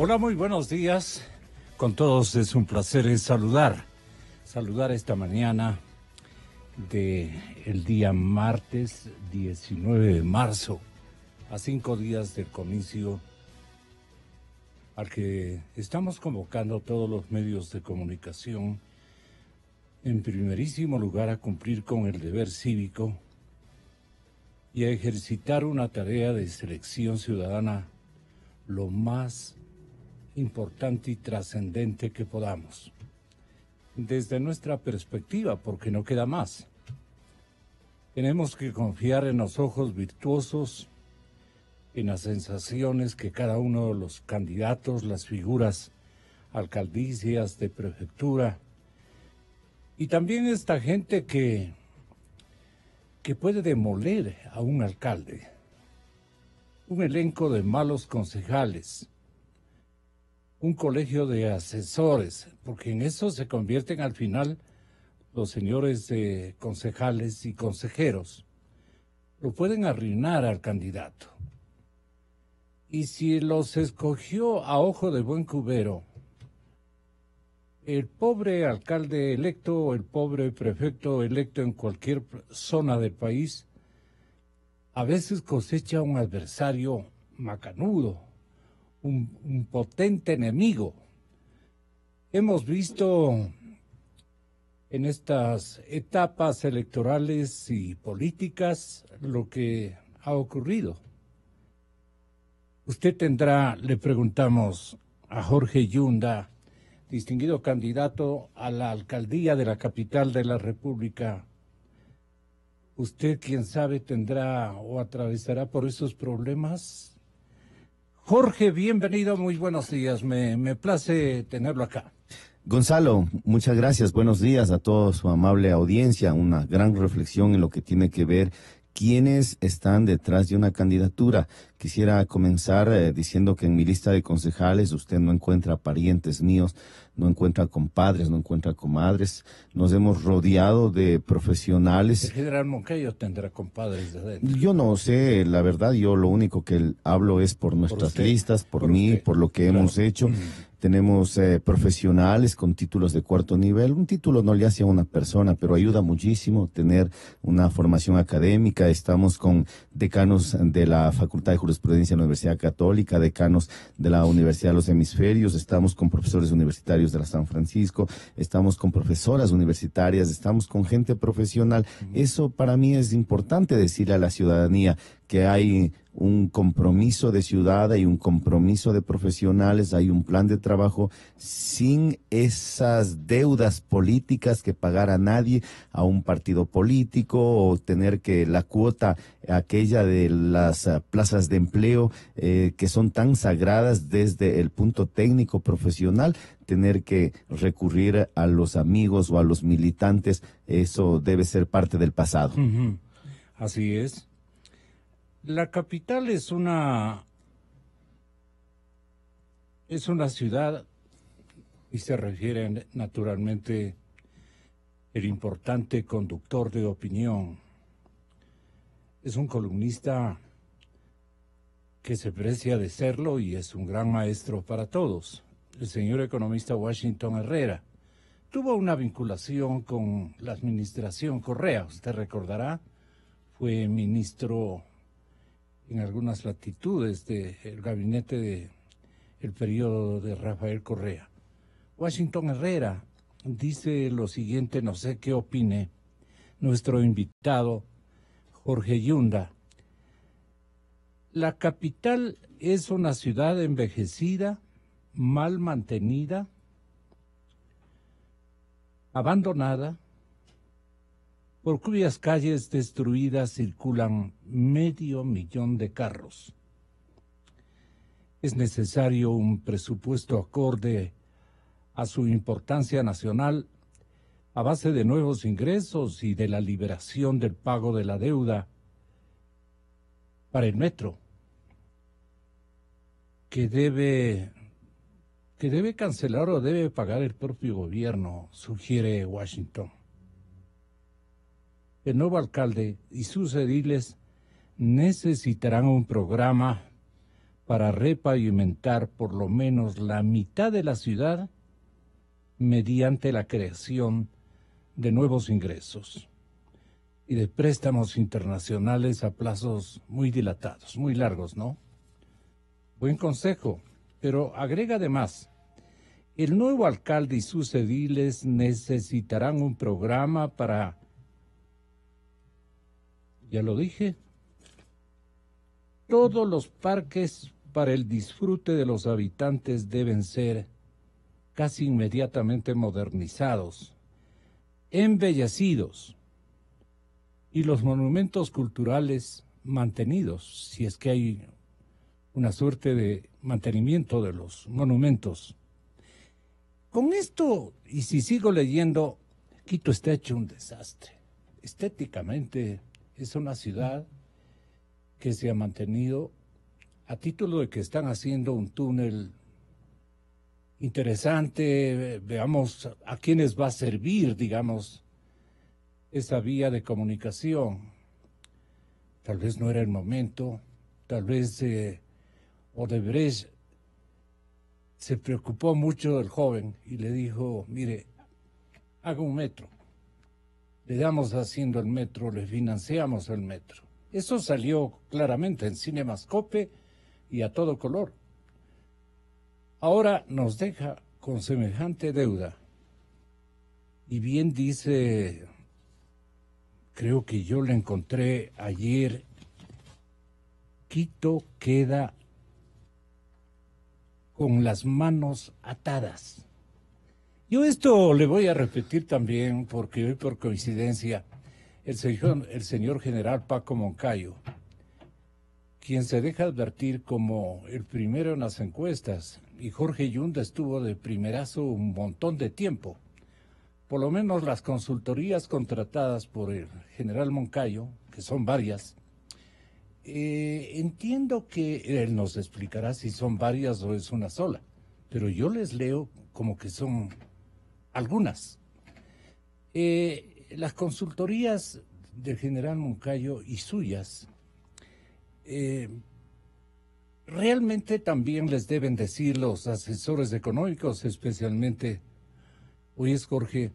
Hola, muy buenos días. Con todos es un placer saludar. Saludar esta mañana de el día martes 19 de marzo, a cinco días del comicio al que estamos convocando todos los medios de comunicación, en primerísimo lugar a cumplir con el deber cívico y a ejercitar una tarea de selección ciudadana lo más importante y trascendente que podamos. Desde nuestra perspectiva, porque no queda más. Tenemos que confiar en los ojos virtuosos, en las sensaciones que cada uno de los candidatos, las figuras alcaldicias de prefectura, y también esta gente que, que puede demoler a un alcalde, un elenco de malos concejales, un colegio de asesores, porque en eso se convierten al final los señores concejales y consejeros. Lo pueden arruinar al candidato. Y si los escogió a ojo de buen cubero, el pobre alcalde electo o el pobre prefecto electo en cualquier zona del país, a veces cosecha un adversario macanudo, un, potente enemigo. Hemos visto en estas etapas electorales y políticas lo que ha ocurrido. Usted tendrá, le preguntamos a Jorge Yunda, distinguido candidato a la alcaldía de la capital de la República, usted, quién sabe, tendrá o atravesará por esos problemas Jorge, bienvenido, muy buenos días. Me, me place tenerlo acá. Gonzalo, muchas gracias. Buenos días a toda su amable audiencia. Una gran reflexión en lo que tiene que ver quiénes están detrás de una candidatura. Quisiera comenzar eh, diciendo que en mi lista de concejales usted no encuentra parientes míos, no encuentra compadres, no encuentra comadres. Nos hemos rodeado de profesionales. El tendrá compadres Yo no sé, la verdad, yo lo único que hablo es por nuestras listas, por, mí, por lo que hemos hecho. Mm. Tenemos eh, profesionales con títulos de cuarto nivel. Un título no le hace a una persona, pero ayuda muchísimo tener una formación académica. Estamos con decanos de la Facultad de Jurisprudencia de la Universidad Católica, decanos de la Universidad de los Hemisferios. Estamos con profesores universitarios de la San Francisco, estamos con profesoras universitarias, estamos con gente profesional. Eso para mí es importante decirle a la ciudadanía que hay un compromiso de ciudad, y un compromiso de profesionales, hay un plan de trabajo sin esas deudas políticas que pagar a nadie, a un partido político o tener que la cuota aquella de las eh, plazas de empleo eh, que son tan sagradas desde el punto técnico profesional, tener que recurrir a los amigos o a los militantes, eso debe ser parte del pasado. Así es. La capital es una es una ciudad y se refiere naturalmente el importante conductor de opinión. Es un columnista que se precia de serlo y es un gran maestro para todos el señor economista Washington Herrera. Tuvo una vinculación con la administración Correa, usted recordará, fue ministro en algunas latitudes del gabinete del periodo de Rafael Correa. Washington Herrera dice lo siguiente, no sé qué opine nuestro invitado Jorge Yunda. La capital es una ciudad envejecida mal mantenida, abandonada, por cuyas calles destruidas circulan medio millón de carros. Es necesario un presupuesto acorde a su importancia nacional a base de nuevos ingresos y de la liberación del pago de la deuda para el metro, que debe que debe cancelar o debe pagar el propio gobierno, sugiere Washington. El nuevo alcalde y sus ediles necesitarán un programa para repavimentar por lo menos la mitad de la ciudad mediante la creación de nuevos ingresos y de préstamos internacionales a plazos muy dilatados, muy largos, ¿no? Buen consejo, pero agrega además, el nuevo alcalde y sus ediles necesitarán un programa para... Ya lo dije. Todos los parques para el disfrute de los habitantes deben ser casi inmediatamente modernizados, embellecidos y los monumentos culturales mantenidos, si es que hay una suerte de mantenimiento de los monumentos. Con esto, y si sigo leyendo, Quito está hecho un desastre. Estéticamente es una ciudad que se ha mantenido a título de que están haciendo un túnel interesante, veamos a quiénes va a servir, digamos, esa vía de comunicación. Tal vez no era el momento, tal vez eh, Odebrecht se preocupó mucho del joven y le dijo, mire, haga un metro. Le damos haciendo el metro, le financiamos el metro. Eso salió claramente en Cinemascope y a todo color. Ahora nos deja con semejante deuda. Y bien dice, creo que yo le encontré ayer, Quito queda con las manos atadas. Yo esto le voy a repetir también porque hoy por coincidencia el señor, el señor general Paco Moncayo, quien se deja advertir como el primero en las encuestas, y Jorge Yunda estuvo de primerazo un montón de tiempo. Por lo menos las consultorías contratadas por el general Moncayo, que son varias, eh, entiendo que él eh, nos explicará si son varias o es una sola, pero yo les leo como que son algunas. Eh, las consultorías del general Moncayo y suyas realmente también les deben decir los asesores económicos, especialmente, hoy Jorge,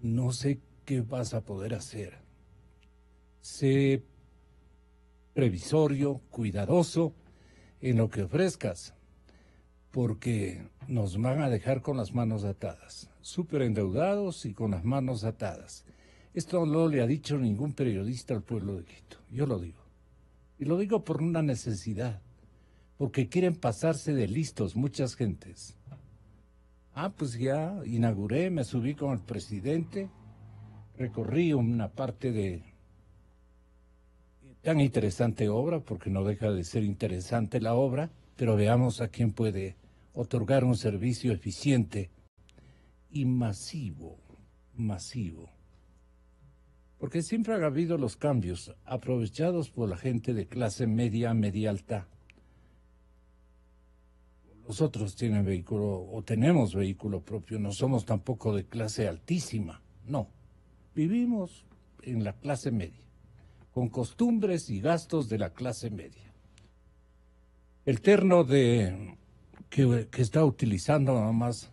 no sé qué vas a poder hacer. Se previsorio, cuidadoso en lo que ofrezcas, porque nos van a dejar con las manos atadas, súper endeudados y con las manos atadas. Esto no le ha dicho ningún periodista al pueblo de Quito, yo lo digo. Y lo digo por una necesidad, porque quieren pasarse de listos muchas gentes. Ah, pues ya inauguré, me subí con el presidente, recorrí una parte de tan interesante obra, porque no deja de ser interesante la obra, pero veamos a quién puede otorgar un servicio eficiente y masivo, masivo. Porque siempre ha habido los cambios aprovechados por la gente de clase media, media alta. Nosotros tienen vehículo o tenemos vehículo propio, no somos tampoco de clase altísima, no. Vivimos en la clase media con costumbres y gastos de la clase media. El terno de, que, está utilizando nada más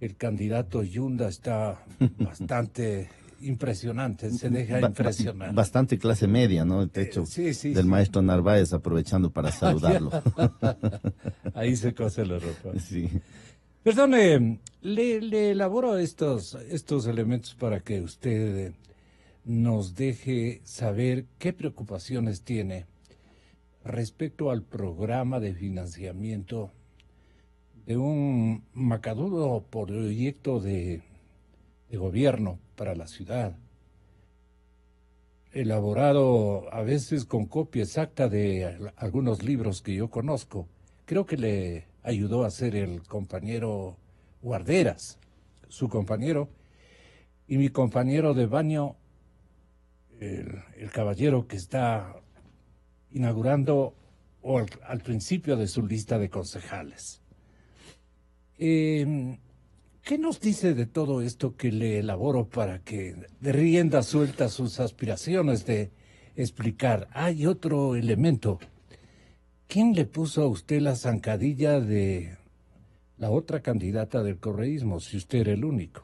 el candidato Yunda está bastante impresionante, se deja impresionar. Bastante clase media, ¿no? El eh, techo del maestro Narváez, aprovechando para saludarlo. Ahí se cose la ropa. Sí. Perdone, le, le, elaboro estos, estos elementos para que usted eh, nos deje saber qué preocupaciones tiene respecto al programa de financiamiento de un macadudo proyecto de, gobierno para la ciudad, elaborado a veces con copia exacta de algunos libros que yo conozco. Creo que le ayudó a ser el compañero Guarderas, su compañero, y mi compañero de baño el, caballero que está inaugurando o al, principio de su lista de concejales. Em, ¿Qué nos dice de todo esto que le elaboro para que de rienda suelta sus aspiraciones de explicar? Hay otro elemento. ¿Quién le puso a usted la zancadilla de la otra candidata del correísmo, si usted era el único?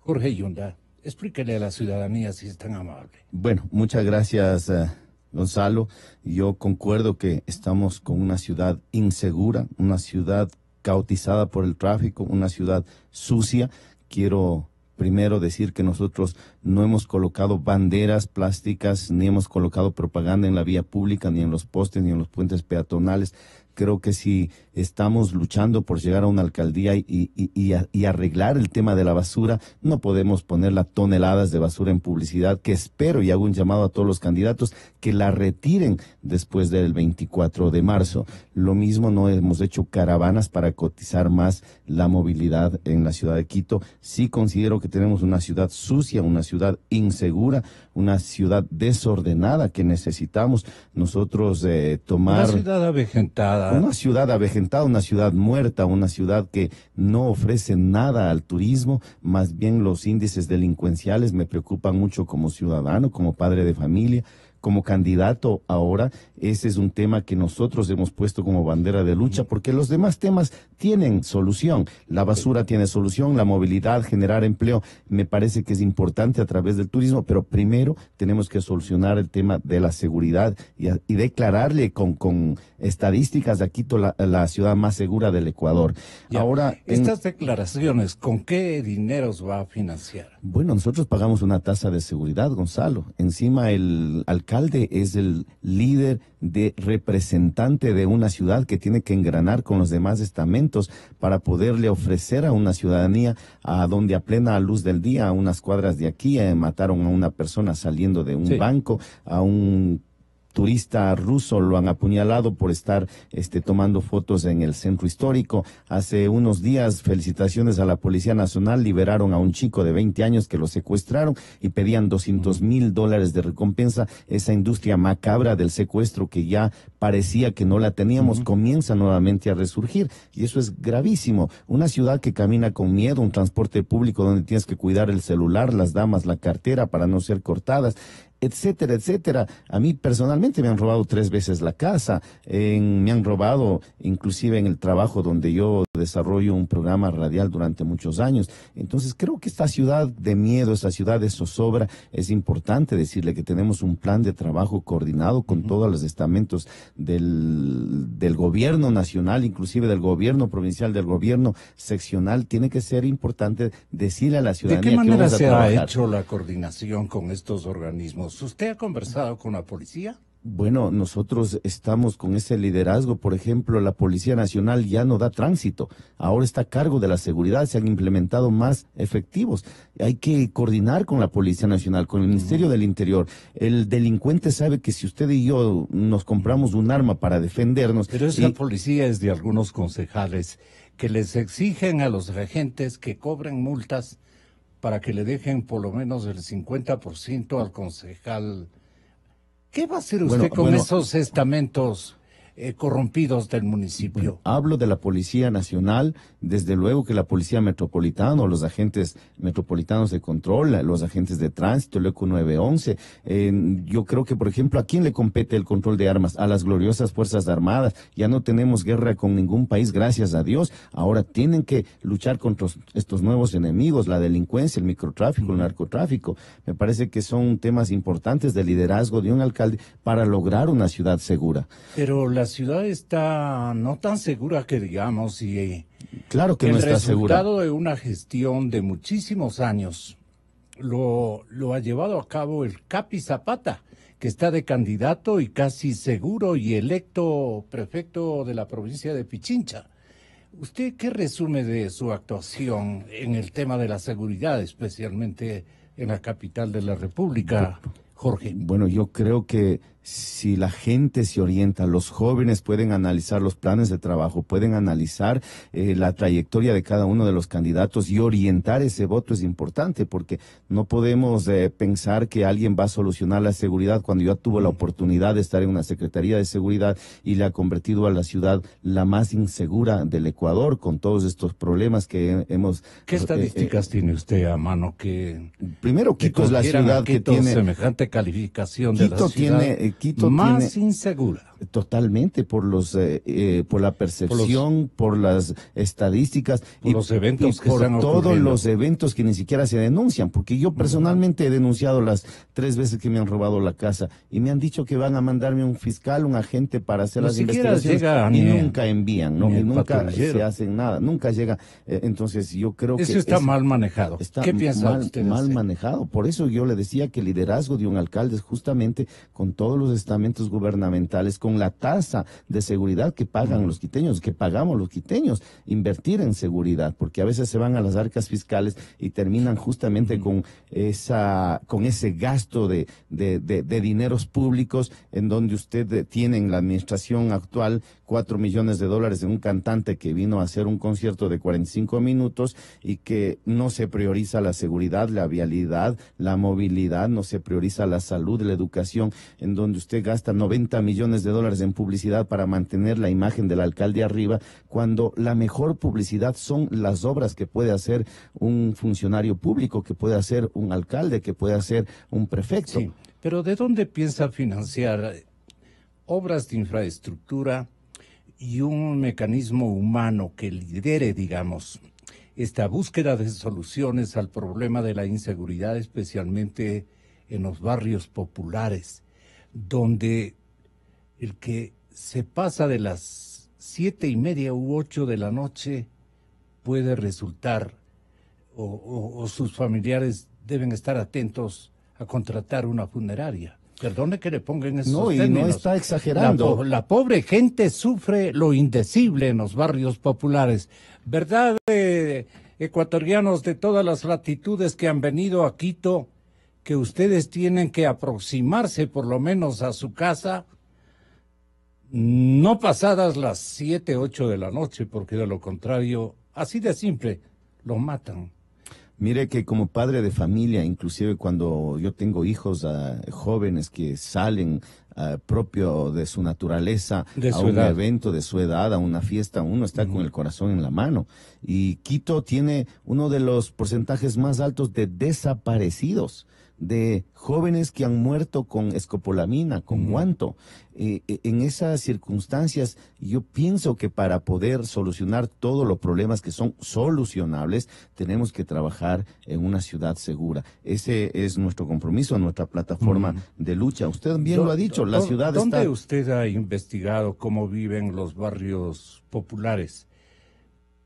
Jorge Yunda. Explíquele a la ciudadanía si es tan amable. Bueno, muchas gracias. Eh, Gonzalo, yo concuerdo que estamos con una ciudad insegura, una ciudad cautizada por el tráfico, una ciudad sucia. Quiero primero decir que nosotros no hemos colocado banderas plásticas, ni hemos colocado propaganda en la vía pública, ni en los postes, ni en los puentes peatonales creo que si estamos luchando por llegar a una alcaldía y, arreglar el tema de la basura, no podemos ponerla toneladas de basura en publicidad, que espero y hago un llamado a todos los candidatos que la retiren después del 24 de marzo. Lo mismo no hemos hecho caravanas para cotizar más la movilidad en la ciudad de Quito. Sí considero que tenemos una ciudad sucia, una ciudad insegura, una ciudad desordenada que necesitamos nosotros eh, tomar. Una una ciudad avejentada, una ciudad muerta, una ciudad que no ofrece nada al turismo, más bien los índices delincuenciales me preocupan mucho como ciudadano, como padre de familia, como candidato ahora ese es un tema que nosotros hemos puesto como bandera de lucha porque los demás temas tienen solución. La basura tiene solución, la movilidad, generar empleo, me parece que es importante a través del turismo, pero primero tenemos que solucionar el tema de la seguridad y, declararle con, con estadísticas de Quito la, la ciudad más segura del Ecuador. Ahora, estas declaraciones, ¿con qué dineros va a financiar? Bueno, nosotros pagamos una tasa de seguridad, Gonzalo. Encima el alcalde es el líder de representante de una ciudad que tiene que engranar con los demás estamentos para poderle ofrecer a una ciudadanía a donde a plena luz del día, a unas cuadras de aquí, eh, mataron a una persona saliendo de un banco, a un turista ruso lo han apuñalado por estar este, tomando fotos en el centro histórico. Hace unos días, felicitaciones a la Policía Nacional, liberaron a un chico de 20 años que lo secuestraron y pedían 200 mil dólares de recompensa. Esa industria macabra del secuestro que ya parecía que no la teníamos comienza nuevamente a resurgir y eso es gravísimo. Una ciudad que camina con miedo, un transporte público donde tienes que cuidar el celular, las damas, la cartera para no ser cortadas etcétera, etcétera. A mí personalmente me han robado tres veces la casa, me han robado inclusive en el trabajo donde yo desarrollo un programa radial durante muchos años. Entonces creo que esta ciudad de miedo, esta ciudad de zozobra, es importante decirle que tenemos un plan de trabajo coordinado con todos los estamentos del, gobierno nacional, inclusive del gobierno provincial, del gobierno seccional. Tiene que ser importante decirle a la ciudadanía. ¿De qué manera se ha hecho la coordinación con estos organismos? ¿Usted ha conversado con la policía? Bueno, nosotros estamos con ese liderazgo. Por ejemplo, la Policía Nacional ya no da tránsito. Ahora está a cargo de la seguridad. Se han implementado más efectivos. Hay que coordinar con la Policía Nacional, con el Ministerio del Interior. El delincuente sabe que si usted y yo nos compramos un arma para defendernos. Pero esa policía es de algunos concejales que les exigen a los regentes que cobren multas para que le dejen por lo menos el 50% al concejal. ¿Qué va a hacer usted con esos estamentos? Eh, corrompidos del municipio. Hablo de la Policía Nacional, desde luego que la Policía Metropolitana, los agentes metropolitanos de control, los agentes de tránsito, el ECO 911. yo creo que, por ejemplo, ¿a quién le compete el control de armas? A las gloriosas Fuerzas Armadas. Ya no tenemos guerra con ningún país, gracias a Dios. Ahora tienen que luchar contra estos nuevos enemigos, la delincuencia, el microtráfico, el narcotráfico. Me parece que son temas importantes de liderazgo de un alcalde para lograr una ciudad segura. Pero la la ciudad está no tan segura que digamos y claro que el no está resultado de una gestión de muchísimos años lo, lo ha llevado a cabo el Capi Zapata, que está de candidato y casi seguro y electo prefecto de la provincia de Pichincha. ¿Usted qué resume de su actuación en el tema de la seguridad, especialmente en la capital de la República, Jorge? Bueno, yo creo que si la gente se orienta, los jóvenes pueden analizar los planes de trabajo, pueden analizar eh, la trayectoria de cada uno de los candidatos y orientar ese voto es importante porque no podemos eh, pensar que alguien va a solucionar la seguridad cuando ya tuvo la mm. oportunidad de estar en una Secretaría de Seguridad y le ha convertido a la ciudad la más insegura del Ecuador con todos estos problemas que hemos... ¿Qué eh, estadísticas tiene usted a mano que... Primero, Quito es la ciudad que tiene... Semejante calificación de la ciudad. Tiene, más insegura totalmente por los eh, eh, por la percepción por, las estadísticas y los eventos que por todos los eventos que ni siquiera se denuncian porque yo personalmente he denunciado las tres veces que me han robado la casa y me han dicho que van a mandarme un fiscal un agente para hacer ni las investigaciones y nunca envían nunca se hacen nada nunca llega eh, entonces yo creo que... eso está mal manejado está ¿Qué piensa mal, mal manejado por eso yo le decía que el liderazgo de un alcalde es justamente con todos estamentos gubernamentales con la tasa de seguridad que pagan los quiteños, que pagamos los quiteños, invertir en seguridad, porque a veces se van a las arcas fiscales y terminan justamente con esa, con ese gasto de, de, de, de dineros públicos en donde usted tiene en la administración actual cuatro millones de dólares en un cantante que vino a hacer un concierto de 45 minutos y que no se prioriza la seguridad, la vialidad, la movilidad, no se prioriza la salud, la educación, en donde donde usted gasta 90 millones de dólares en publicidad para mantener la imagen del alcalde arriba, cuando la mejor publicidad son las obras que puede hacer un funcionario público, que puede hacer un alcalde, que puede hacer un prefecto. Sí, pero ¿de dónde piensa financiar obras de infraestructura y un mecanismo humano que lidere, digamos, esta búsqueda de soluciones al problema de la inseguridad, especialmente en los barrios populares donde el que se pasa de las siete y media u ocho de la noche puede resultar, o, sus familiares deben estar atentos a contratar una funeraria. Perdone que le pongan esos No, y no está exagerando. La, pobre gente sufre lo indecible en los barrios populares. ¿Verdad, eh, ecuatorianos de todas las latitudes que han venido a Quito que ustedes tienen que aproximarse por lo menos a su casa no pasadas las 7, 8 de la noche, porque de lo contrario, así de simple, lo matan. Mire que como padre de familia, inclusive cuando yo tengo hijos ah, jóvenes que salen ah, propio de su naturaleza a un evento de su edad, a una fiesta, uno está con el corazón en la mano. Y Quito tiene uno de los porcentajes más altos de desaparecidos de jóvenes que han muerto con escopolamina, con guanto. Eh, eh, en esas circunstancias, yo pienso que para poder solucionar todos los problemas que son solucionables, tenemos que trabajar en una ciudad segura. Ese es nuestro compromiso, nuestra plataforma de lucha. Usted bien lo ha dicho, la ciudad ¿dónde usted ha investigado cómo viven los barrios populares?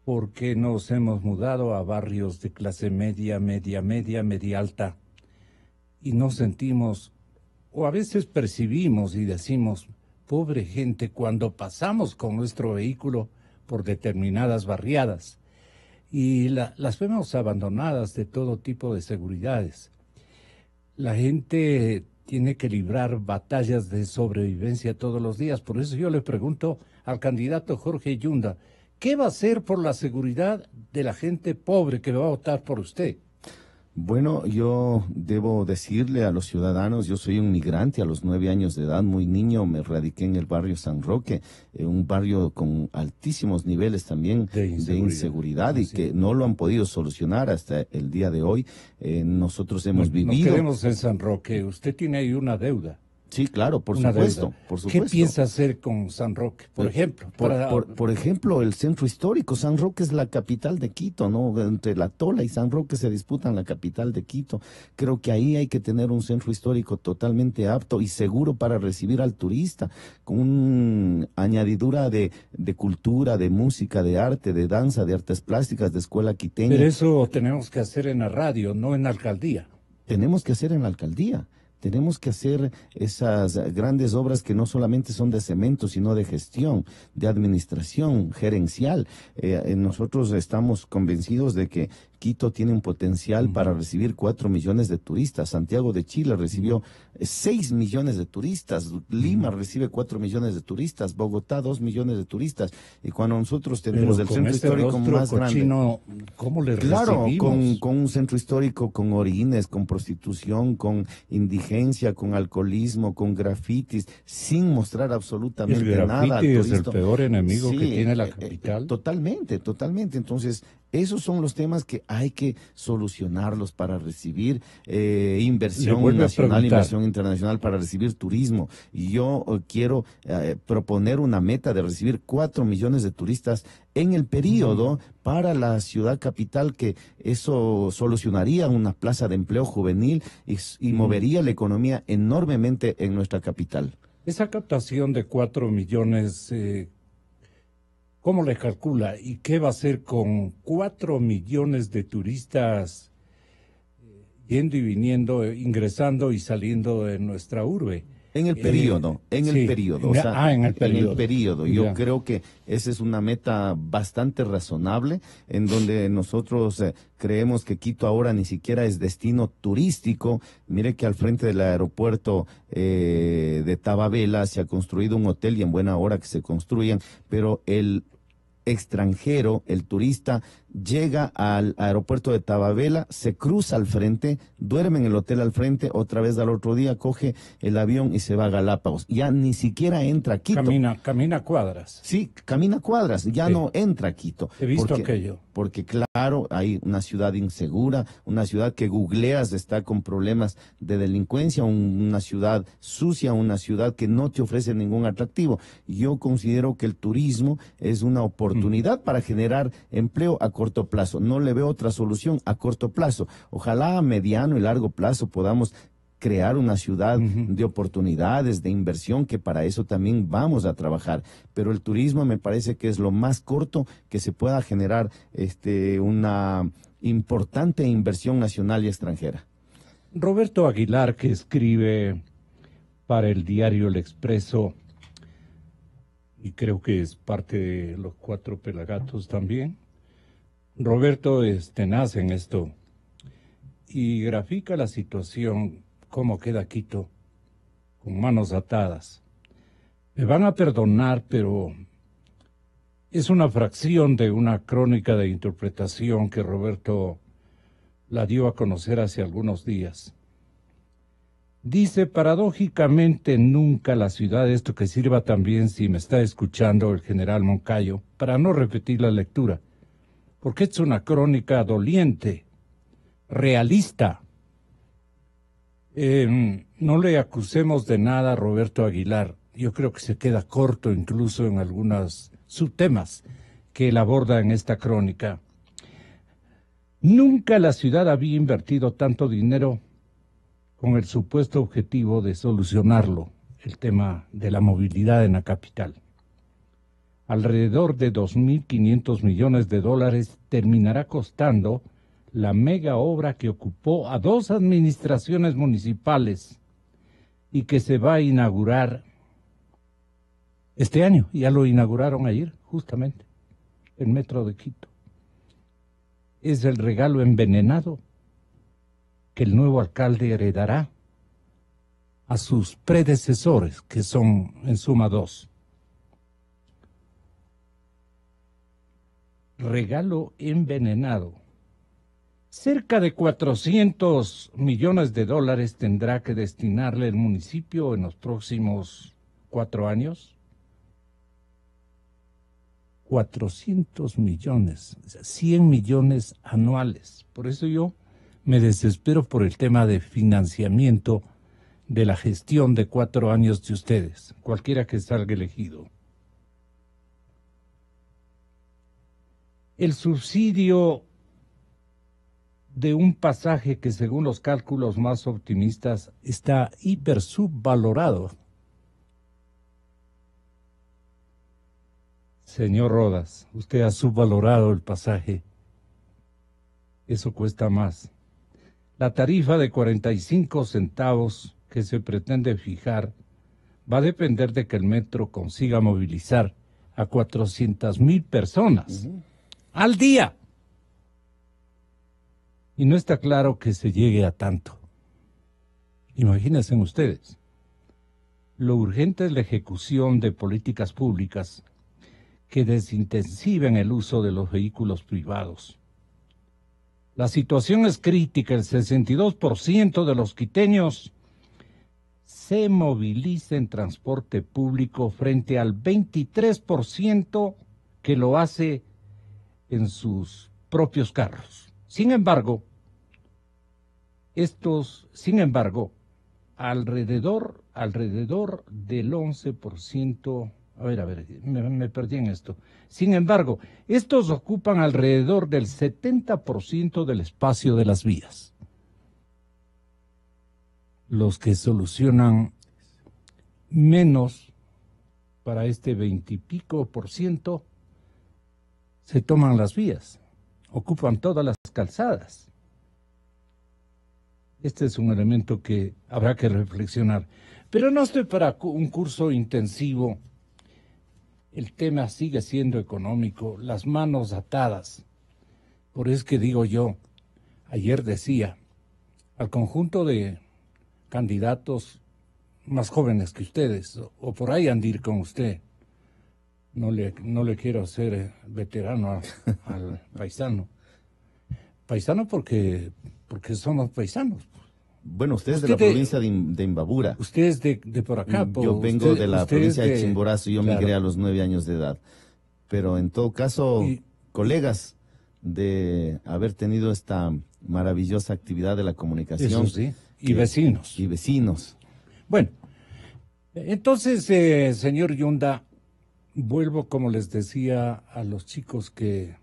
Porque nos hemos mudado a barrios de clase media, media, media, media alta y nos sentimos o a veces percibimos y decimos, pobre gente, cuando pasamos con nuestro vehículo por determinadas barriadas y las vemos abandonadas de todo tipo de seguridades. La gente tiene que librar batallas de sobrevivencia todos los días. Por eso yo le pregunto al candidato Jorge Yunda, ¿qué va a hacer por la seguridad de la gente pobre que va a votar por usted? Bueno, yo debo decirle a los ciudadanos, yo soy un migrante a los nueve años de edad, muy niño, me radiqué en el barrio San Roque, eh, un barrio con altísimos niveles también de inseguridad, y que no lo han podido solucionar hasta el día de hoy. Eh, nosotros hemos vivido... Nos en San Roque, usted tiene ahí una deuda. Sí, claro, por supuesto, ¿Qué piensa hacer con San Roque, por, eh, ejemplo? Por, ejemplo, el centro histórico. San Roque es la capital de Quito, ¿no? Entre La Tola y San Roque se disputan la capital de Quito. Creo que ahí hay que tener un centro histórico totalmente apto y seguro para recibir al turista, con una añadidura de, de cultura, de música, de arte, de danza, de artes plásticas, de escuela quiteña. Pero eso tenemos que hacer en la radio, no en la alcaldía. Tenemos que hacer en la alcaldía tenemos que hacer esas grandes obras que no solamente son de cemento, sino de gestión, de administración gerencial. Eh, eh, nosotros estamos convencidos de que Quito tiene un potencial para recibir 4 millones de turistas. Santiago de Chile recibió 6 eh, millones de turistas. Lima recibe 4 millones de turistas. Bogotá 2 millones de turistas. Y cuando nosotros tenemos el centro este histórico más grande. ¿Cómo le Claro, Con, un centro histórico con orines, con prostitución, con indigencia, con alcoholismo, con grafitis, sin mostrar absolutamente nada. es el peor enemigo que tiene la eh, eh, capital. totalmente, totalmente. Entonces, esos son los temas que hay que solucionarlos para recibir eh, inversión nacional, inversión internacional, para recibir turismo. Y yo eh, quiero eh, proponer una meta de recibir 4 millones de turistas en el periodo para la ciudad capital, que eso solucionaría una plaza de empleo juvenil y, movería la economía enormemente en nuestra capital. Esa captación de 4 millones, ¿Cómo le calcula y qué va a hacer con cuatro millones de turistas eh, yendo y viniendo, eh, ingresando y saliendo de nuestra urbe? En el eh, periodo, en el periodo. ah, en el periodo. En el periodo. Yo creo que esa es una meta bastante razonable, en donde nosotros creemos que Quito ahora ni siquiera es destino turístico. Mire que al frente del aeropuerto de Tababela se ha construido un hotel y en buena hora que se construyan, pero el extranjero, el turista, llega al aeropuerto de Tababela, se cruza al frente, duerme en el hotel al frente, otra vez al otro día coge el avión y se va a Galápagos. Ya ni siquiera entra a Quito. Camina, camina cuadras. Sí, camina cuadras, ya no entra a Quito. He visto aquello. Porque claro, hay una ciudad insegura, una ciudad que googleas está con problemas de delincuencia, una ciudad sucia, una ciudad que no te ofrece ningún atractivo. Yo considero que el turismo es una mm. oportunidad para generar empleo a corto plazo. No le veo otra solución a corto plazo. Ojalá a mediano y largo plazo podamos crear una ciudad de oportunidades, de inversión, que para eso también vamos a trabajar. Pero el turismo me parece que es lo más corto que se pueda generar este, una importante inversión nacional y extranjera. Roberto Aguilar, que escribe para el diario El Expreso, y creo que es parte de los cuatro pelagatos también, Roberto es tenaz en esto y grafica la situación, como queda Quito, con manos atadas. Me van a perdonar, pero es una fracción de una crónica de interpretación que Roberto la dio a conocer hace algunos días. Dice, paradójicamente nunca la ciudad, esto que sirva también si me está escuchando el general Moncayo, para no repetir la lectura, porque es una crónica doliente, realista. Em, no le acusemos de nada a Roberto Aguilar. Yo creo que se queda corto incluso en algunos subtemas que él aborda en esta crónica. Nunca la ciudad había invertido tanto dinero con el supuesto objetivo de solucionarlo, el tema de la movilidad en la capital alrededor de 2.500 millones de dólares terminará costando la mega obra que ocupó a dos administraciones municipales y que se va a inaugurar este año. Ya lo inauguraron ayer, justamente, el metro de Quito. Es el regalo envenenado que el nuevo alcalde heredará a sus predecesores, que son en suma dos. regalo envenenado. Cerca de 400 millones de dólares tendrá que destinarle el municipio en los próximos cuatro años. 400 millones, 100 millones anuales. Por eso yo me desespero por el tema de financiamiento de la gestión de cuatro años de ustedes, cualquiera que salga elegido. el subsidio de un pasaje que según los cálculos más optimistas está hiper subvalorado. Señor Rodas, usted ha subvalorado el pasaje. Eso cuesta más. La tarifa de 45 centavos que se pretende fijar va a depender de que el metro consiga movilizar a 400 mil personas al día. Y no está claro que se llegue a tanto. Imagínense ustedes, lo urgente es la ejecución de políticas públicas que desintensiven el uso de los vehículos privados. La situación es crítica, el 62% de los quiteños se moviliza en transporte público frente al 23% que lo hace en sus propios carros. Sin embargo, estos, sin embargo, alrededor, alrededor del 11%, a ver, a ver, me, perdí en esto. Sin embargo, estos ocupan alrededor del 70% del espacio de las vías. Los que solucionan menos para este veintipico por ciento se toman las vías, ocupan todas las calzadas. Este es un elemento que habrá que reflexionar. Pero no estoy para un curso intensivo. El tema sigue siendo económico, las manos atadas. Por eso que digo yo, ayer decía, al conjunto de candidatos más jóvenes que ustedes, o por ahí andir con usted, no le, no le quiero hacer eh, veterano al paisano. Paisano porque, porque somos paisanos. Bueno, usted, es de la provincia de, Imbabura. Usted es de, por acá. Mm, yo vengo de la provincia de Chimborazo, y yo migré a los nueve años de edad. Pero en todo caso, colegas, de haber tenido esta maravillosa actividad de la comunicación. y vecinos. Y vecinos. Bueno, entonces, eh, señor Yunda, vuelvo, como les decía, a los chicos que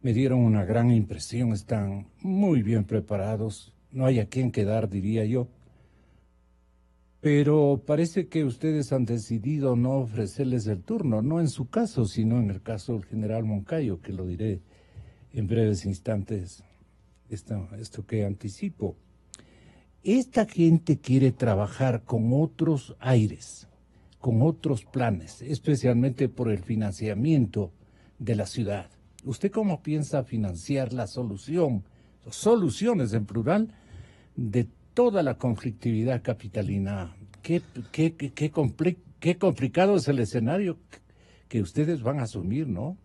me dieron una gran impresión, están muy bien preparados, no hay a quién quedar, diría yo. Pero parece que ustedes han decidido no ofrecerles el turno, no en su caso, sino en el caso del general Moncayo, que lo diré en breves instantes, esto que anticipo. Esta gente quiere trabajar con otros aires con otros planes, especialmente por el financiamiento de la ciudad. ¿Usted cómo piensa financiar la solución, soluciones en plural, de toda la conflictividad capitalina? ¿Qué, qué, qué complicado es el escenario que ustedes van a asumir, ¿no?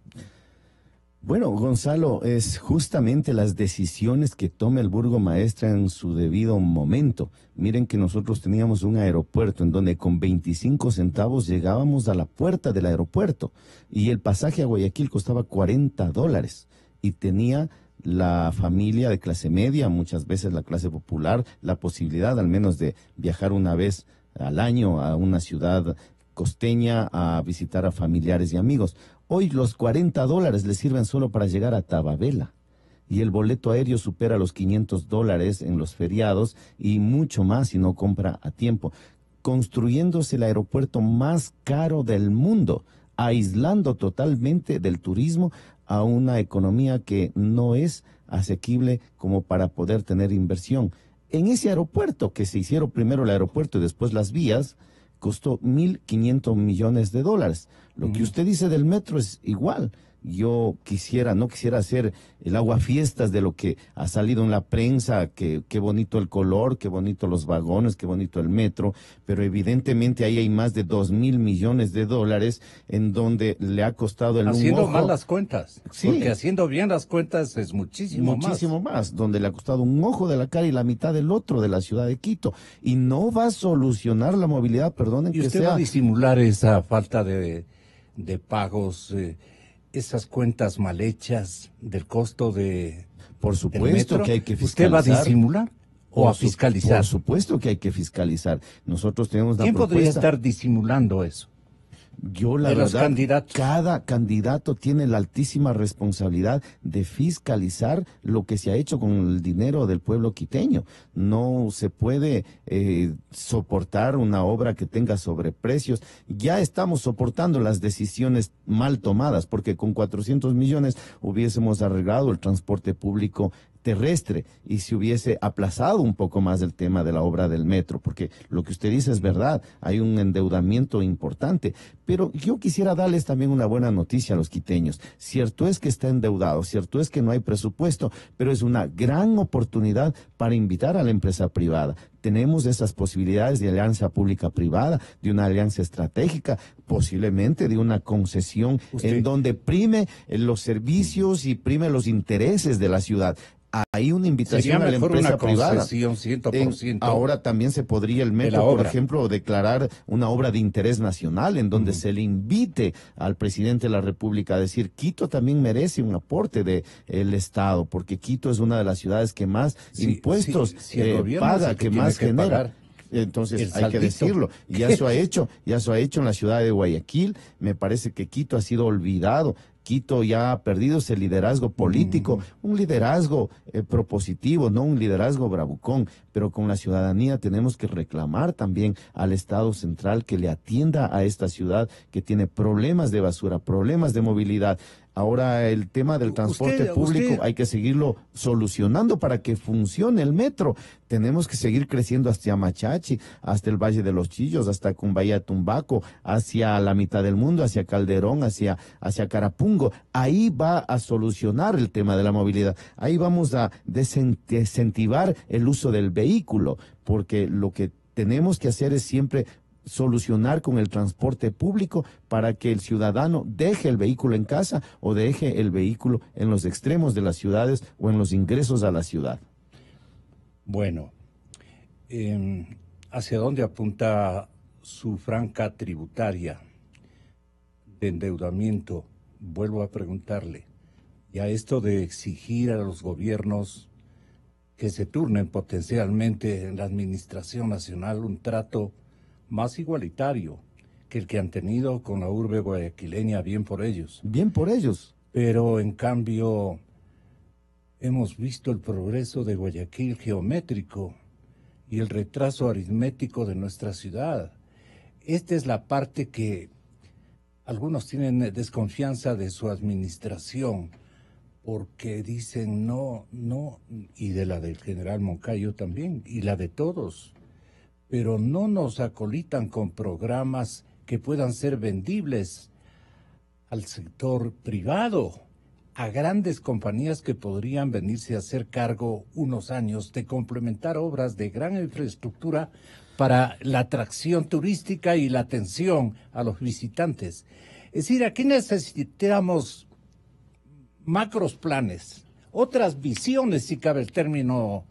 Bueno, Gonzalo, es justamente las decisiones que toma el Burgo Maestra en su debido momento. Miren que nosotros teníamos un aeropuerto en donde con 25 centavos llegábamos a la puerta del aeropuerto y el pasaje a Guayaquil costaba 40 dólares y tenía la familia de clase media, muchas veces la clase popular, la posibilidad al menos de viajar una vez al año a una ciudad costeña a visitar a familiares y amigos. Hoy los 40 dólares le sirven solo para llegar a Tababela. Y el boleto aéreo supera los 500 dólares en los feriados y mucho más si no compra a tiempo. Construyéndose el aeropuerto más caro del mundo, aislando totalmente del turismo a una economía que no es asequible como para poder tener inversión. En ese aeropuerto, que se hicieron primero el aeropuerto y después las vías, costó 1.500 millones de dólares. Lo que usted dice del metro es igual yo quisiera, no quisiera hacer el agua fiestas de lo que ha salido en la prensa, que qué bonito el color, qué bonito los vagones, qué bonito el metro, pero evidentemente ahí hay más de dos mil millones de dólares en donde le ha costado el Haciendo mal las cuentas, sí. porque haciendo bien las cuentas es muchísimo, muchísimo más. donde le ha costado un ojo de la cara y la mitad del otro de la ciudad de Quito, y no va a solucionar la movilidad, perdonen ¿Y usted va a disimular esa falta de, de pagos... Eh, esas cuentas mal hechas del costo de por supuesto que hay que fiscalizar. ¿Usted va a disimular o a fiscalizar? Por supuesto que hay que fiscalizar. Nosotros tenemos ¿Quién podría estar disimulando eso? Yo la verdad, cada candidato tiene la altísima responsabilidad de fiscalizar lo que se ha hecho con el dinero del pueblo quiteño. No se puede eh, soportar una obra que tenga sobreprecios. Ya estamos soportando las decisiones mal tomadas, porque con 400 millones hubiésemos arreglado el transporte público terrestre y si hubiese aplazado un poco más el tema de la obra del metro, porque lo que usted dice es verdad, hay un endeudamiento importante, pero yo quisiera darles también una buena noticia a los quiteños. Cierto es que está endeudado, cierto es que no hay presupuesto, pero es una gran oportunidad para invitar a la empresa privada. Tenemos esas posibilidades de alianza pública-privada, de una alianza estratégica, posiblemente de una concesión en donde prime los servicios y prime los intereses de la ciudad hay una invitación a la empresa privada. ahora también se podría el metro, por ejemplo, declarar una obra de interés nacional en donde se le invite al presidente de la República a decir Quito también merece un aporte del Estado, porque Quito es una de las ciudades que más impuestos eh, paga, que, más genera. entonces hay que decirlo. Y eso ha hecho, ya eso ha hecho en la ciudad de Guayaquil. Me parece que Quito ha sido olvidado ya ha perdido ese liderazgo político, un liderazgo eh, propositivo, no un liderazgo bravucón, pero con la ciudadanía tenemos que reclamar también al Estado central que le atienda a esta ciudad que tiene problemas de basura, problemas de movilidad. Ahora el tema del transporte público hay que seguirlo solucionando para que funcione el metro. Tenemos que seguir creciendo hasta Machachi, hasta el Valle de los Chillos, hasta Cumbaya Tumbaco, hacia la mitad del mundo, hacia Calderón, hacia, hacia Carapungo. Ahí va a solucionar el tema de la movilidad. Ahí vamos a desincentivar el uso del vehículo, porque lo que tenemos que hacer es siempre solucionar con el transporte público para que el ciudadano deje el vehículo en casa o deje el vehículo en los extremos de las ciudades o en los ingresos a la ciudad. Bueno, em, ¿hacia dónde apunta su franca tributaria de endeudamiento? Vuelvo a preguntarle, y a esto de exigir a los gobiernos que se turnen potencialmente en la Administración Nacional un trato más igualitario que el que han tenido con la urbe guayaquileña, bien por ellos. Bien por ellos. Pero en cambio, hemos visto el progreso de Guayaquil geométrico y el retraso aritmético de nuestra ciudad. Esta es la parte que algunos tienen desconfianza de su administración porque dicen no, no, y de la del general Moncayo también, y la de todos pero no nos acolitan con programas que puedan ser vendibles al sector privado, a grandes compañías que podrían venirse a hacer cargo unos años de complementar obras de gran infraestructura para la atracción turística y la atención a los visitantes. Es decir, aquí necesitamos macros planes, otras visiones, si cabe el término.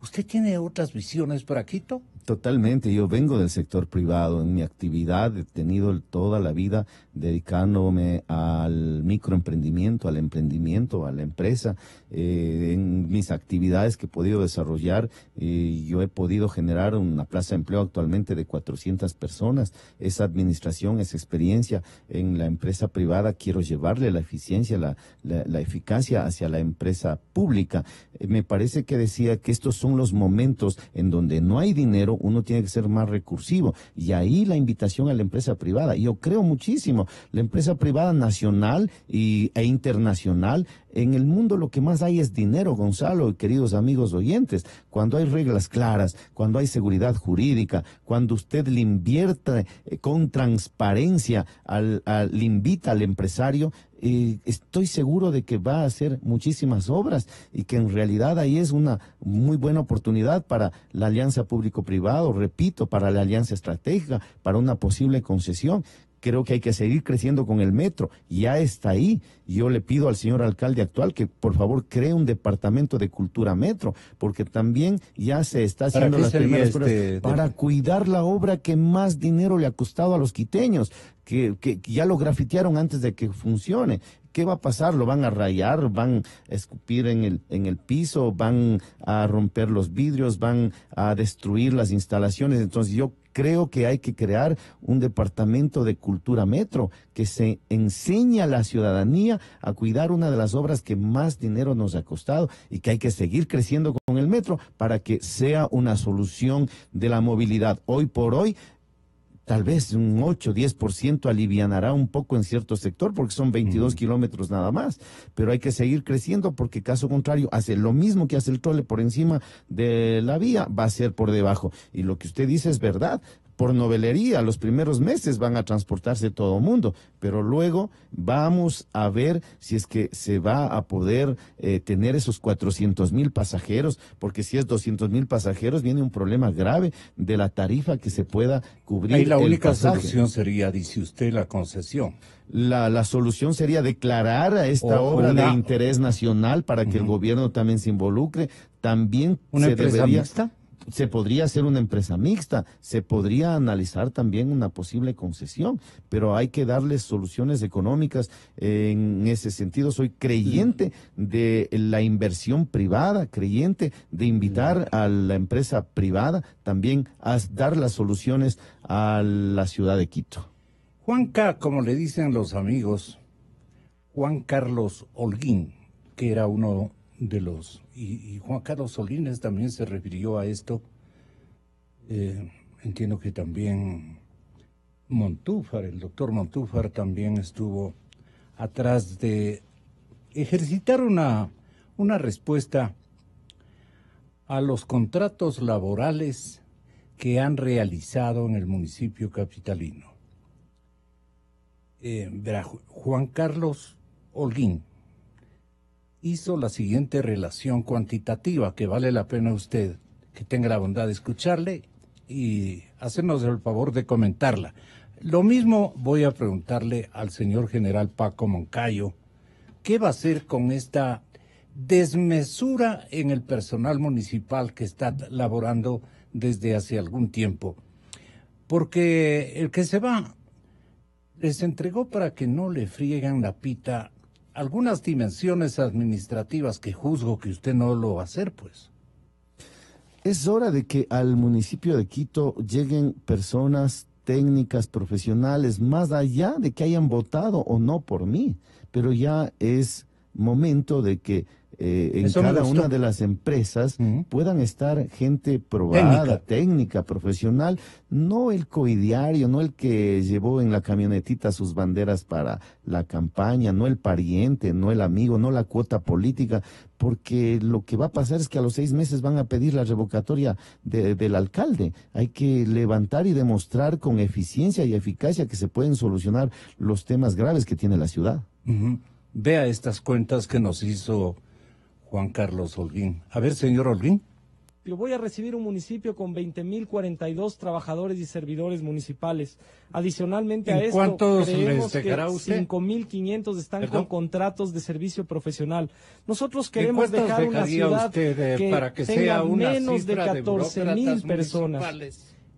¿Usted tiene otras visiones para Quito? Totalmente, yo vengo del sector privado. En mi actividad he tenido toda la vida dedicándome al microemprendimiento, al emprendimiento, a la empresa. Eh, en mis actividades que he podido desarrollar, eh, yo he podido generar una plaza de empleo actualmente de 400 personas. Esa administración, esa experiencia en la empresa privada, quiero llevarle la eficiencia, la, eficacia hacia la empresa pública. Eh, me parece que decía que estos son los momentos en donde no hay dinero uno tiene que ser más recursivo. Y ahí la invitación a la empresa privada. Yo creo muchísimo, la empresa privada nacional y, e internacional en el mundo lo que más hay es dinero, Gonzalo, y queridos amigos oyentes. Cuando hay reglas claras, cuando hay seguridad jurídica, cuando usted le invierta eh, con transparencia, al, le invita al empresario, eh, estoy seguro de que va a hacer muchísimas obras y que en realidad ahí es una muy buena oportunidad para la alianza público-privado, repito, para la alianza estratégica, para una posible concesión creo que hay que seguir creciendo con el metro. Ya está ahí. Yo le pido al señor alcalde actual que por favor cree un departamento de cultura metro, porque también ya se está haciendo las primeras este, para cuidar la obra que más dinero le ha costado a los quiteños, que, que ya lo grafitearon antes de que funcione. ¿qué va a pasar? ¿Lo van a rayar? ¿Van a escupir en el, en el piso? ¿Van a romper los vidrios? ¿Van a destruir las instalaciones? Entonces yo creo que hay que crear un departamento de cultura metro que se enseñe a la ciudadanía a cuidar una de las obras que más dinero nos ha costado y que hay que seguir creciendo con el metro para que sea una solución de la movilidad. Hoy por hoy tal vez un 8, 10% alivianará un poco en cierto sector, porque son 22 kilómetros nada más, pero hay que seguir creciendo porque caso contrario, hace lo mismo que hace el trole por encima de la vía, va a ser por debajo. Y lo que usted dice es verdad, por novelería, los primeros meses van a transportarse todo el mundo, pero luego vamos a ver si es que se va a poder eh, tener esos 400 mil pasajeros, porque si es 200 mil pasajeros viene un problema grave de la tarifa que se pueda cubrir. la única solución sería, dice usted, la concesión. La, solución sería declarar a esta obra de interés nacional para que el gobierno también se involucre. También ¿Una se debería... Se podría hacer una empresa mixta, se podría analizar también una posible concesión, pero hay que darles soluciones económicas. En ese sentido, soy creyente de la inversión privada, creyente de invitar mm. a la empresa privada también a dar las soluciones a la ciudad de Quito. Juanca, como le dicen los amigos, Juan Carlos Holguín, que era uno de los y, Juan Carlos Solines también se refirió a esto. Eh, entiendo que también Montúfar, el doctor Montúfar también estuvo atrás de ejercitar una, una respuesta a los contratos laborales que han realizado en el municipio capitalino. Eh, verá, Juan Carlos Holguín, hizo la siguiente relación cuantitativa que vale la pena usted que tenga la bondad de escucharle y hacernos el favor de comentarla. Lo mismo voy a preguntarle al señor general Paco Moncayo, ¿qué va a hacer con esta desmesura en el personal municipal que está laborando desde hace algún tiempo? Porque el que se va les entregó para que no le friegan la pita algunas dimensiones administrativas que juzgo que usted no lo va a hacer, pues. Es hora de que al municipio de Quito lleguen personas técnicas profesionales, más allá de que hayan votado o no por mí, pero ya es momento de que eh, en cada una de las empresas puedan estar gente probada, técnica. profesional, no el coidiario, no el que llevó en la camionetita sus banderas para la campaña, no el pariente, no el amigo, no la cuota política, porque lo que va a pasar es que a los seis meses van a pedir la revocatoria del alcalde. Hay que levantar y demostrar con eficiencia y eficacia que se pueden solucionar los temas graves que tiene la ciudad. Vea estas cuentas que nos hizo Juan Carlos Holguín. A ver, señor Holguín. Yo voy a recibir un municipio con 20.042 trabajadores y servidores municipales. Adicionalmente a esto, creemos que 5.500 están con contratos de servicio profesional. Nosotros queremos dejar una ciudad eh, que, tenga menos de 14.000 personas.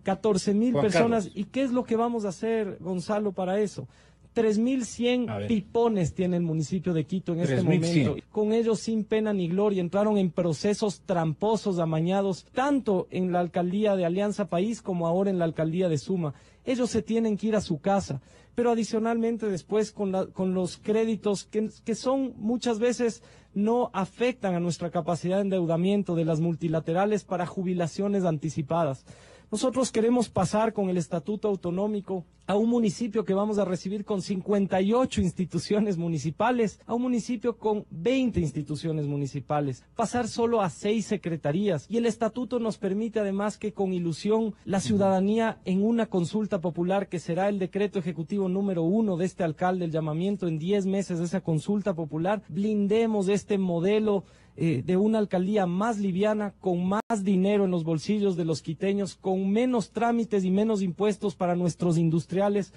14.000 personas. ¿Y qué es lo que vamos a hacer, Gonzalo, para eso? 3.100 pipones tiene el municipio de Quito en este momento. Con ellos sin pena ni gloria entraron en procesos tramposos, amañados, tanto en la alcaldía de Alianza País como ahora en la alcaldía de Suma. Ellos se tienen que ir a su casa, pero adicionalmente después con, los créditos que son muchas veces no afectan a nuestra capacidad de endeudamiento de las multilaterales para jubilaciones anticipadas. Nosotros queremos pasar con el estatuto autonómico a un municipio que vamos a recibir con 58 instituciones municipales, a un municipio con 20 instituciones municipales, pasar solo a seis secretarías. Y el estatuto nos permite además que con ilusión la ciudadanía en una consulta popular que será el decreto ejecutivo número uno de este alcalde, el llamamiento en 10 meses de esa consulta popular, blindemos este modelo eh, de una alcaldía más liviana, con más dinero en los bolsillos de los quiteños, con menos trámites y menos impuestos para nuestros industriales.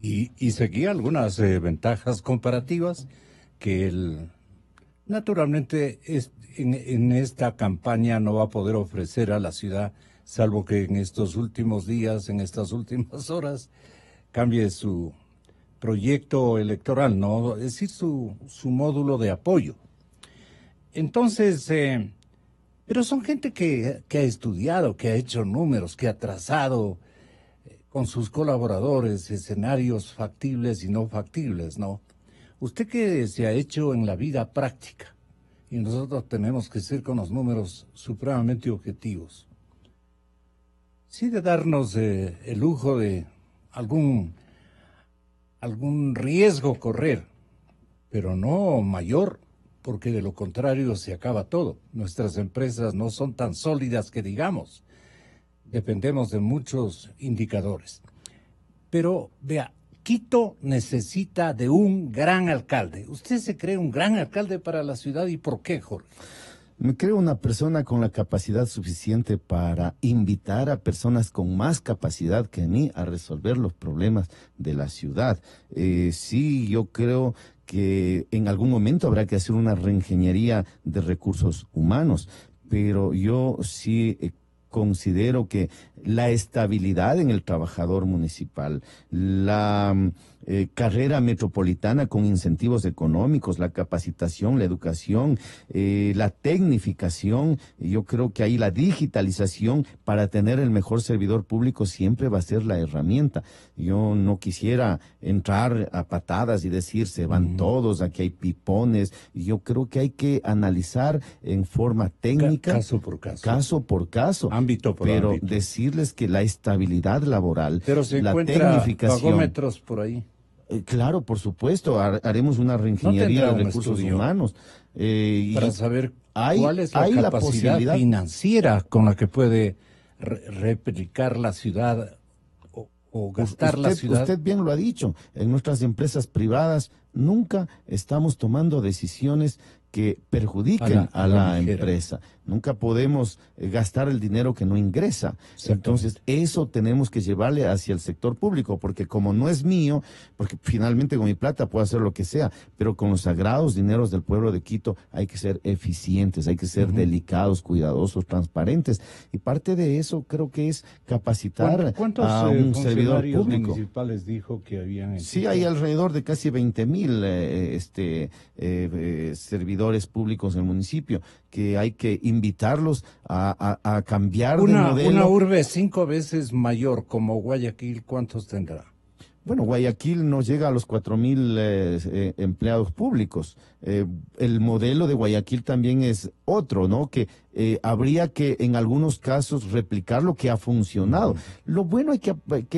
Y, y seguía algunas eh, ventajas comparativas que él naturalmente es, en, en esta campaña no va a poder ofrecer a la ciudad, salvo que en estos últimos días, en estas últimas horas, cambie su proyecto electoral, ¿no? Es decir, su, su módulo de apoyo. Entonces, eh, pero son gente que, ha estudiado, que ha hecho números, que ha trazado eh, con sus colaboradores escenarios factibles y no factibles, ¿no? Usted que se ha hecho en la vida práctica, y nosotros tenemos que ser con los números supremamente objetivos. Sí, de darnos eh, el lujo de algún, algún riesgo correr, pero no mayor porque de lo contrario se acaba todo. Nuestras empresas no son tan sólidas que digamos. Dependemos de muchos indicadores. Pero vea, Quito necesita de un gran alcalde. ¿Usted se cree un gran alcalde para la ciudad y por qué, Jorge? Me creo una persona con la capacidad suficiente para invitar a personas con más capacidad que a mí a resolver los problemas de la ciudad. Eh, sí, yo creo que en algún momento habrá que hacer una reingeniería de recursos humanos, pero yo sí eh, considero que la estabilidad en el trabajador municipal, la mm, eh, carrera metropolitana con incentivos económicos, la capacitación, la educación, eh, la tecnificación, yo creo que ahí la digitalización para tener el mejor servidor público siempre va a ser la herramienta. Yo no quisiera entrar a patadas y decir se van todos, aquí hay pipones. Yo creo que hay que analizar en forma técnica. caso por caso. por Ámbito por pero decir decirles que la estabilidad laboral, Pero se la tecnificación. por ahí. Eh, claro, por supuesto, haremos una reingeniería de recursos humanos. Eh, para saber hay, cuál es la capacidad financiera con la que puede replicar la ciudad o gastar la ciudad. Usted bien lo ha dicho, en nuestras empresas privadas nunca estamos tomando decisiones que perjudiquen a la empresa. Nunca podemos eh, gastar el dinero que no ingresa. Entonces, eso tenemos que llevarle hacia el sector público, porque como no es mío, porque finalmente con mi plata puedo hacer lo que sea, pero con los sagrados dineros del pueblo de Quito hay que ser eficientes, hay que ser delicados, cuidadosos, transparentes. Y parte de eso creo que es capacitar a eh, un servidor público. dijo que habían? Sí, hay alrededor de casi 20 mil eh, este, servidores públicos en el municipio que hay que invitarlos a, cambiar una, Una urbe cinco veces mayor como Guayaquil, ¿cuántos tendrá? Bueno, Guayaquil no llega a los 4.000 mil eh, eh, empleados públicos. Eh, el modelo de Guayaquil también es otro, ¿no? Que habría que en algunos casos replicar lo que ha funcionado. Lo bueno hay que,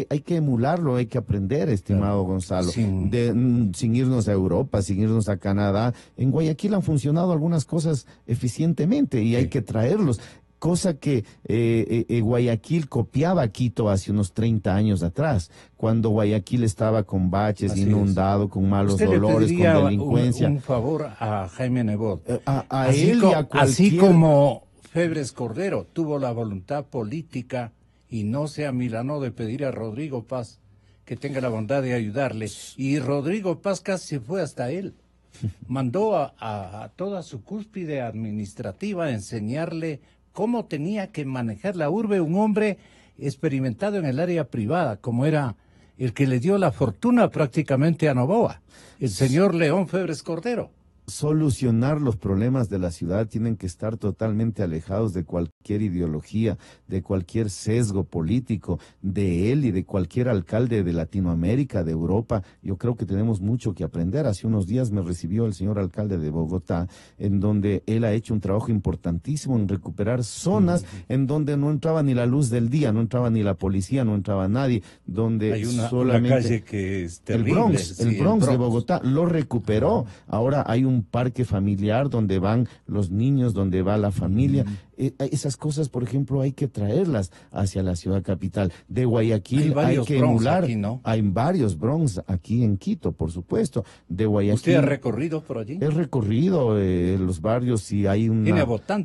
hay que, emularlo, hay que aprender, estimado Gonzalo, mm, sin... irnos a Europa, sin irnos a Canadá. En Guayaquil han funcionado algunas cosas eficientemente y hay que traerlos cosa que eh, eh, eh, Guayaquil copiaba a Quito hace unos 30 años atrás, cuando Guayaquil estaba con baches, inundado, con malos dolores, con delincuencia. Un, un, favor a Jaime Nebot. así, como Febres Cordero tuvo la voluntad política y no se amilanó de pedir a Rodrigo Paz que tenga la bondad de ayudarle. Y Rodrigo Paz casi fue hasta él. Mandó a, a toda su cúspide administrativa a enseñarle cómo tenía que manejar la urbe un hombre experimentado en el área privada, como era el que le dio la fortuna prácticamente a Novoa, el señor León Febres Cordero solucionar los problemas de la ciudad tienen que estar totalmente alejados de cualquier ideología, de cualquier sesgo político, de él y de cualquier alcalde de Latinoamérica, de Europa. Yo creo que tenemos mucho que aprender. Hace unos días me recibió el señor alcalde de Bogotá, en donde él ha hecho un trabajo importantísimo en recuperar zonas en donde no entraba ni la luz del día, no entraba ni la policía, no entraba nadie, donde hay una, solamente que es el Bronx, el Bronx de Bogotá lo recuperó. Ahora hay un parque familiar donde van los niños, donde va la familia. Eh, esas cosas, por ejemplo, hay que traerlas hacia la ciudad capital. De Guayaquil hay, que emular. Hay varios Bronx aquí en Quito, por supuesto. De Guayaquil. ¿Usted ha recorrido por allí? He recorrido eh, los barrios y hay una,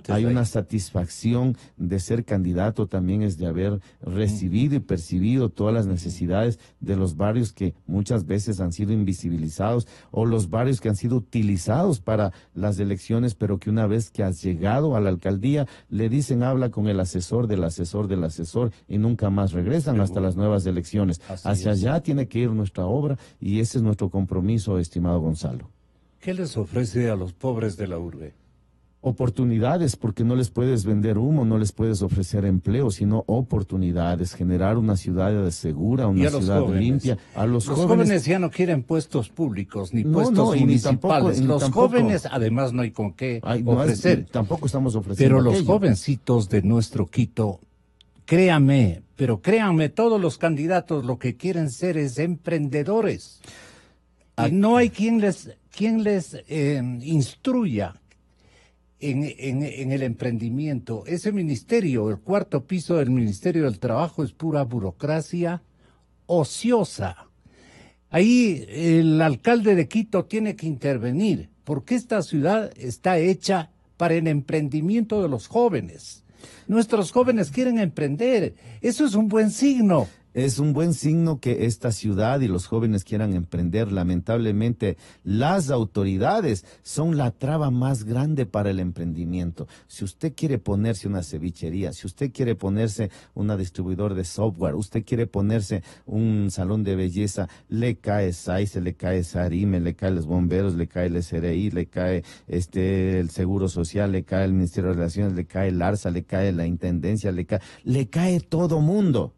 hay una satisfacción de ser candidato también es de haber recibido y percibido todas las necesidades de los barrios que muchas veces han sido invisibilizados o los barrios que han sido utilizados para las elecciones, pero que una vez que has llegado a la alcaldía, le dicen habla con el asesor del asesor del asesor y nunca más regresan hasta las nuevas elecciones. Hacia allá tiene que ir nuestra obra y ese es nuestro compromiso, estimado Gonzalo. ¿Qué les ofrece a los pobres de la urbe? oportunidades, porque no les puedes vender humo, no les puedes ofrecer empleo, sino oportunidades, generar una ciudad segura, una ciudad limpia. los, jóvenes... ya no quieren puestos públicos ni puestos municipales. los jóvenes, además, no hay con qué ofrecer. tampoco estamos ofreciendo. Pero los jovencitos de nuestro Quito, créame, pero créame, todos los candidatos lo que quieren ser es emprendedores. Y no hay quien les, quien les eh, instruya en, el emprendimiento. Ese ministerio, el cuarto piso del Ministerio del Trabajo es pura burocracia ociosa. Ahí el alcalde de Quito tiene que intervenir, porque esta ciudad está hecha para el emprendimiento de los jóvenes. Nuestros jóvenes quieren emprender. Eso es un buen signo es un buen signo que esta ciudad y los jóvenes quieran emprender. Lamentablemente, las autoridades son la traba más grande para el emprendimiento. Si usted quiere ponerse una cevichería, si usted quiere ponerse una distribuidor de software, usted quiere ponerse un salón de belleza, le cae SAICE, le cae SARIME, le cae los bomberos, le cae el SRI, le cae este el Seguro Social, le cae el Ministerio de Relaciones, le cae el ARSA, le cae la Intendencia, le cae, le cae todo mundo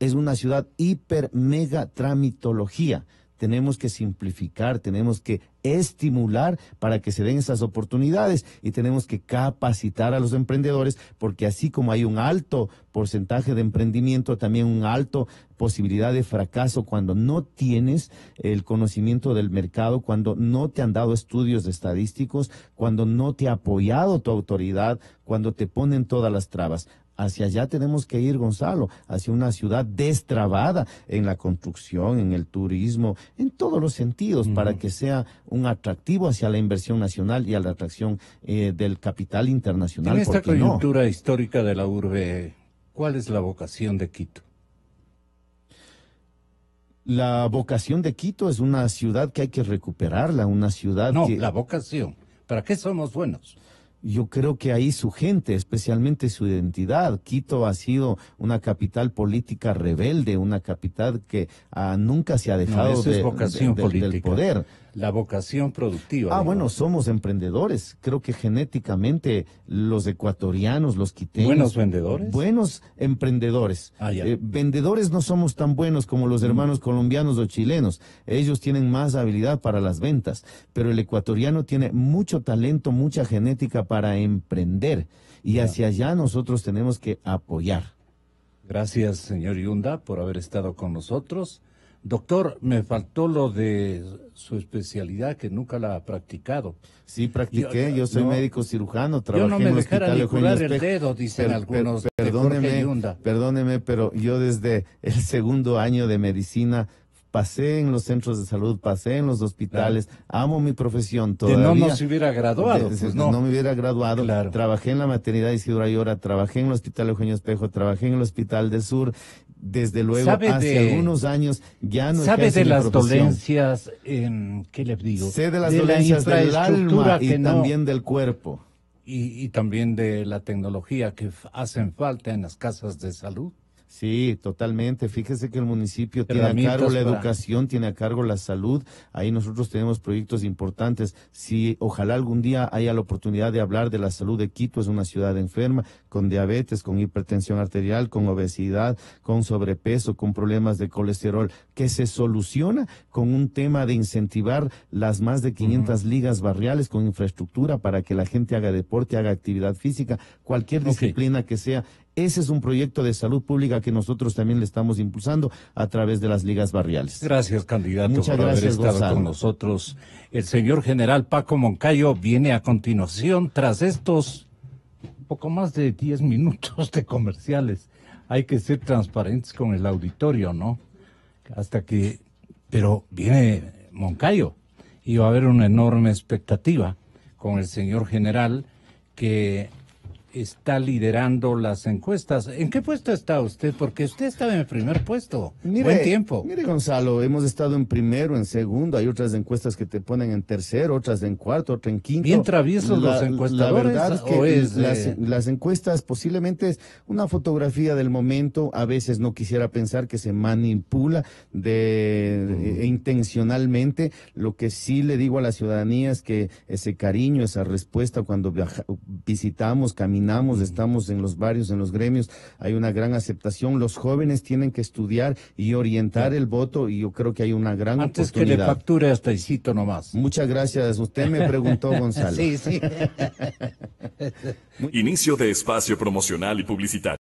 es una ciudad hiper mega tramitología. Tenemos que simplificar, tenemos que estimular para que se den esas oportunidades y tenemos que capacitar a los emprendedores porque así como hay un alto porcentaje de emprendimiento, también un alto posibilidad de fracaso cuando no tienes el conocimiento del mercado, cuando no te han dado estudios estadísticos, cuando no te ha apoyado tu autoridad, cuando te ponen todas las trabas. Hacia allá tenemos que ir, Gonzalo, hacia una ciudad destrabada en la construcción, en el turismo, en todos los sentidos, para que sea un atractivo hacia la inversión nacional y a la atracción eh, del capital internacional. En esta coyuntura histórica de la urbe, ¿cuál es la vocación de Quito? La vocación de Quito es una ciudad que hay que recuperarla, una ciudad no, la vocación. ¿Para qué somos buenos? yo creo que ahí su gente, especialmente su identidad. Quito ha sido una capital política rebelde, una capital que ah, nunca se ha dejado de, vocación del poder. La vocación productiva. Ah, bueno, somos emprendedores. Creo que genéticamente los ecuatorianos, los quiteños. Buenos vendedores. Buenos emprendedores. Ah, eh, vendedores no somos tan buenos como los mm. hermanos colombianos o chilenos. Ellos tienen más habilidad para las ventas. Pero el ecuatoriano tiene mucho talento, mucha genética para para emprender. Y hacia allá nosotros tenemos que apoyar. Gracias, señor Yunda, por haber estado con nosotros. Doctor, me faltó lo de su especialidad que nunca la ha practicado. Sí, practiqué, yo, soy médico cirujano, trabajé yo no me en el hospital el dedo, dicen algunos. perdóneme, perdóneme, pero yo desde el segundo año de medicina pasé en los centros de salud, pasé en los hospitales, amo mi profesión todavía. Que no nos hubiera graduado. Pues no. me hubiera graduado. Trabajé en la maternidad Isidora Ayora, trabajé en el Hospital Eugenio Espejo, trabajé en el Hospital del Sur. Desde luego, hace algunos años ya no sabe de las dolencias, en, ¿qué le digo? Sé de las dolencias la del alma y también del cuerpo. Y, y, también de la tecnología que hacen falta en las casas de salud? Sí, totalmente. Fíjese que el municipio tiene a cargo la educación, tiene a cargo la salud. Ahí nosotros tenemos proyectos importantes. Si ojalá algún día haya la oportunidad de hablar de la salud de Quito, es una ciudad enferma, con diabetes, con hipertensión arterial, con obesidad, con sobrepeso, con problemas de colesterol, que se soluciona con un tema de incentivar las más de 500 ligas barriales con infraestructura para que la gente haga deporte, haga actividad física, cualquier disciplina que sea ese es un proyecto de salud pública que nosotros también le estamos impulsando a través de las ligas barriales. Gracias, candidato, Muchas por haber estado con nosotros. El señor general Paco Moncayo viene a continuación tras estos poco más de 10 minutos de comerciales. Hay que ser transparentes con el auditorio, ¿no? Hasta que... Pero viene Moncayo y va a haber una enorme expectativa con el señor general que está liderando las encuestas. ¿En qué puesto está usted? Porque usted estaba en el primer puesto. Mire, Buen tiempo. Mire, Gonzalo, hemos estado en primero, en segundo. Hay otras encuestas que te ponen en tercero, otras en cuarto, otras en quinto. Bien traviesos los encuestadores. La verdad que las, encuestas posiblemente es una fotografía del momento. A veces no quisiera pensar que se manipula de, e, mm. e intencionalmente. Lo que sí le digo a la ciudadanía es que ese cariño, esa respuesta cuando viaja, visitamos, caminamos, estamos en los barrios, en los gremios, hay una gran aceptación. Los jóvenes tienen que estudiar y orientar el voto y yo creo que hay una gran Antes que le facture hasta el sitio nomás. Muchas gracias. Usted me preguntó, Gonzalo. sí, sí. Inicio de espacio promocional y publicitario.